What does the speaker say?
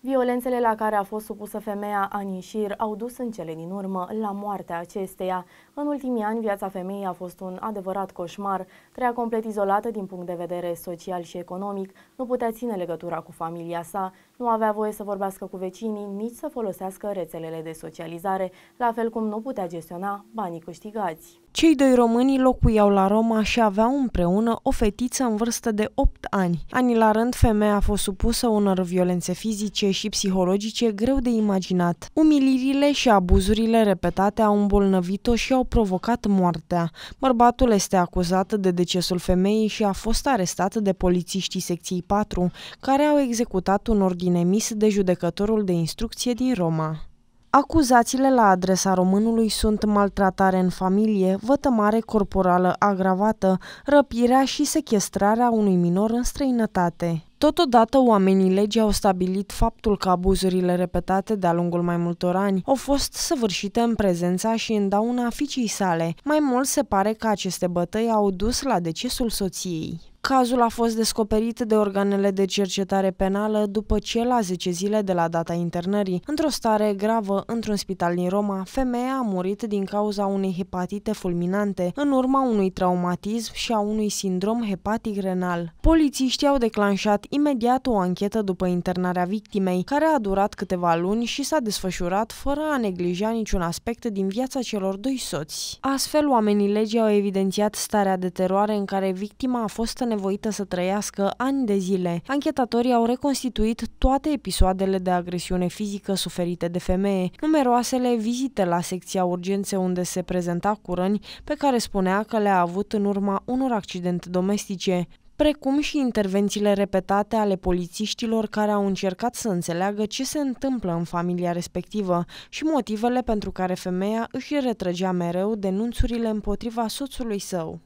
Violențele la care a fost supusă femeia Anișir au dus în cele din urmă la moartea acesteia. În ultimii ani, viața femeii a fost un adevărat coșmar. Trea complet izolată din punct de vedere social și economic, nu putea ține legătura cu familia sa nu avea voie să vorbească cu vecinii, nici să folosească rețelele de socializare, la fel cum nu putea gestiona banii câștigați. Cei doi români locuiau la Roma și aveau împreună o fetiță în vârstă de 8 ani. Ani la rând, femeia a fost supusă unor violențe fizice și psihologice greu de imaginat. Umilirile și abuzurile repetate au îmbolnăvit-o și au provocat moartea. Bărbatul este acuzat de decesul femeii și a fost arestat de polițiștii secției 4, care au executat un ordin ordin emis de judecătorul de instrucție din Roma. Acuzațiile la adresa românului sunt maltratare în familie, vătămare corporală agravată, răpirea și sechestrarea unui minor în străinătate. Totodată, oamenii legii au stabilit faptul că abuzurile repetate de-a lungul mai multor ani au fost săvârșite în prezența și în dauna aficii sale. Mai mult se pare că aceste bătăi au dus la decesul soției. Cazul a fost descoperit de organele de cercetare penală după ce, la 10 zile de la data internării, într-o stare gravă într-un spital din Roma, femeia a murit din cauza unei hepatite fulminante, în urma unui traumatism și a unui sindrom hepatic renal. Polițiștii au declanșat imediat o anchetă după internarea victimei, care a durat câteva luni și s-a desfășurat fără a neglija niciun aspect din viața celor doi soți. Astfel, oamenii legii au evidențiat starea de teroare în care victima a fost în nevoită să trăiască ani de zile. Anchetatorii au reconstituit toate episoadele de agresiune fizică suferite de femeie, numeroasele vizite la secția urgențe unde se prezenta cu răni pe care spunea că le-a avut în urma unor accidente domestice precum și intervențiile repetate ale polițiștilor care au încercat să înțeleagă ce se întâmplă în familia respectivă și motivele pentru care femeia își retrăgea mereu denunțurile împotriva soțului său.